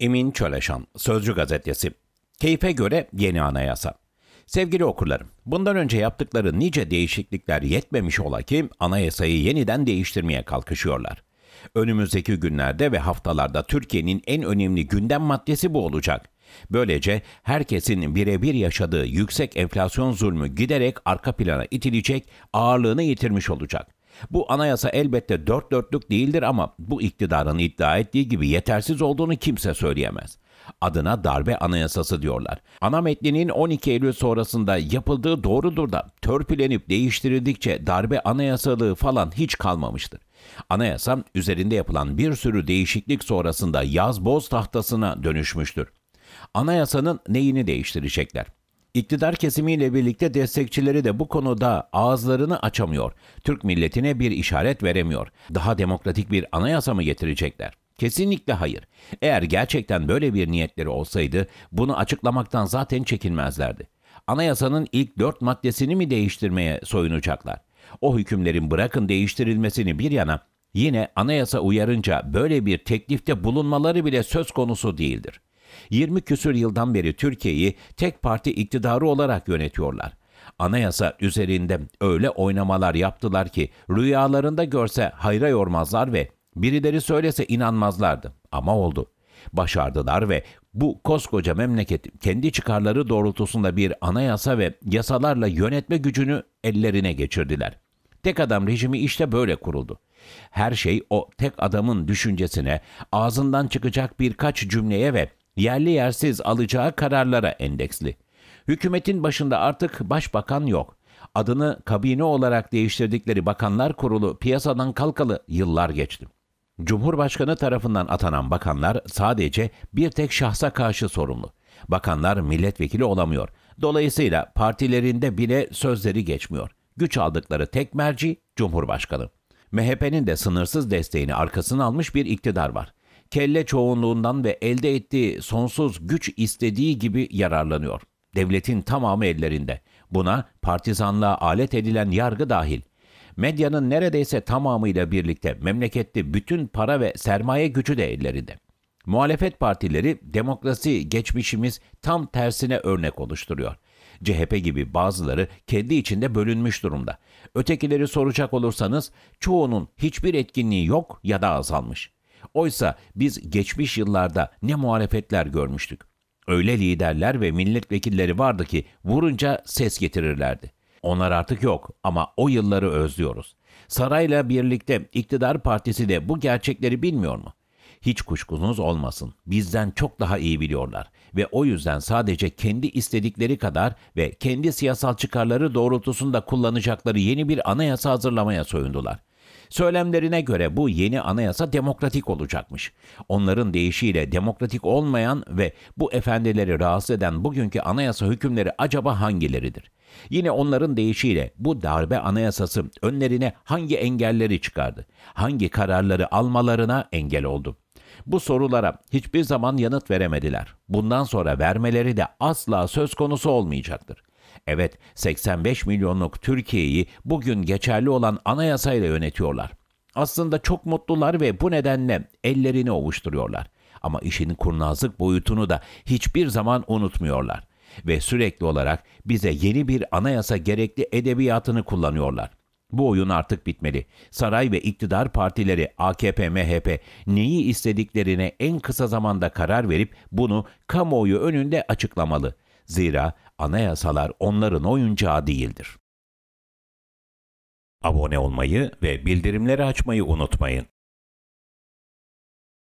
Emin Çöleşan, Sözcü Gazetesi. Keyfe göre yeni anayasa. Sevgili okurlarım, bundan önce yaptıkları nice değişiklikler yetmemiş ola ki anayasayı yeniden değiştirmeye kalkışıyorlar. Önümüzdeki günlerde ve haftalarda Türkiye'nin en önemli gündem maddesi bu olacak. Böylece herkesin birebir yaşadığı yüksek enflasyon zulmü giderek arka plana itilecek, ağırlığını yitirmiş olacak. Bu anayasa elbette dört dörtlük değildir ama bu iktidarın iddia ettiği gibi yetersiz olduğunu kimse söyleyemez. Adına darbe anayasası diyorlar. Ana metninin 12 Eylül sonrasında yapıldığı doğrudur da törpülenip değiştirildikçe darbe anayasalığı falan hiç kalmamıştır. Anayasa üzerinde yapılan bir sürü değişiklik sonrasında yaz boz tahtasına dönüşmüştür. Anayasanın neyini değiştirecekler? İktidar kesimiyle birlikte destekçileri de bu konuda ağızlarını açamıyor. Türk milletine bir işaret veremiyor. Daha demokratik bir anayasa mı getirecekler? Kesinlikle hayır. Eğer gerçekten böyle bir niyetleri olsaydı bunu açıklamaktan zaten çekinmezlerdi. Anayasanın ilk dört maddesini mi değiştirmeye soyunacaklar? O hükümlerin bırakın değiştirilmesini bir yana yine anayasa uyarınca böyle bir teklifte bulunmaları bile söz konusu değildir. 20 küsür yıldan beri Türkiye'yi tek parti iktidarı olarak yönetiyorlar. Anayasa üzerinde öyle oynamalar yaptılar ki rüyalarında görse hayra yormazlar ve birileri söylese inanmazlardı. Ama oldu. Başardılar ve bu koskoca memleket kendi çıkarları doğrultusunda bir anayasa ve yasalarla yönetme gücünü ellerine geçirdiler. Tek adam rejimi işte böyle kuruldu. Her şey o tek adamın düşüncesine, ağzından çıkacak birkaç cümleye ve yerli yersiz alacağı kararlara endeksli. Hükümetin başında artık başbakan yok. Adını kabine olarak değiştirdikleri Bakanlar Kurulu piyasadan kalkalı yıllar geçti. Cumhurbaşkanı tarafından atanan bakanlar sadece bir tek şahsa karşı sorumlu. Bakanlar milletvekili olamıyor. Dolayısıyla partilerinde bile sözleri geçmiyor. Güç aldıkları tek merci Cumhurbaşkanı. MHP'nin de sınırsız desteğini arkasına almış bir iktidar var kelle çoğunluğundan ve elde ettiği sonsuz güç istediği gibi yararlanıyor. Devletin tamamı ellerinde. Buna partizanlığa alet edilen yargı dahil. Medyanın neredeyse tamamıyla birlikte memlekette bütün para ve sermaye gücü de ellerinde. Muhalefet partileri demokrasi geçmişimiz tam tersine örnek oluşturuyor. CHP gibi bazıları kendi içinde bölünmüş durumda. Ötekileri soracak olursanız çoğunun hiçbir etkinliği yok ya da azalmış. Oysa biz geçmiş yıllarda ne muhalefetler görmüştük. Öyle liderler ve milletvekilleri vardı ki vurunca ses getirirlerdi. Onlar artık yok ama o yılları özlüyoruz. Sarayla birlikte iktidar partisi de bu gerçekleri bilmiyor mu? Hiç kuşkunuz olmasın. Bizden çok daha iyi biliyorlar ve o yüzden sadece kendi istedikleri kadar ve kendi siyasal çıkarları doğrultusunda kullanacakları yeni bir anayasa hazırlamaya soyundular. Söylemlerine göre bu yeni anayasa demokratik olacakmış. Onların deyişiyle demokratik olmayan ve bu efendileri rahatsız eden bugünkü anayasa hükümleri acaba hangileridir? Yine onların deyişiyle bu darbe anayasası önlerine hangi engelleri çıkardı? Hangi kararları almalarına engel oldu? Bu sorulara hiçbir zaman yanıt veremediler. Bundan sonra vermeleri de asla söz konusu olmayacaktır. Evet, 85 milyonluk Türkiye'yi bugün geçerli olan anayasayla yönetiyorlar. Aslında çok mutlular ve bu nedenle ellerini ovuşturuyorlar. Ama işin kurnazlık boyutunu da hiçbir zaman unutmuyorlar ve sürekli olarak bize yeni bir anayasa gerekli edebiyatını kullanıyorlar. Bu oyun artık bitmeli. Saray ve iktidar partileri AKP, MHP neyi istediklerine en kısa zamanda karar verip bunu kamuoyu önünde açıklamalı. Zira anayasalar onların oyuncağı değildir. Abone olmayı ve bildirimleri açmayı unutmayın.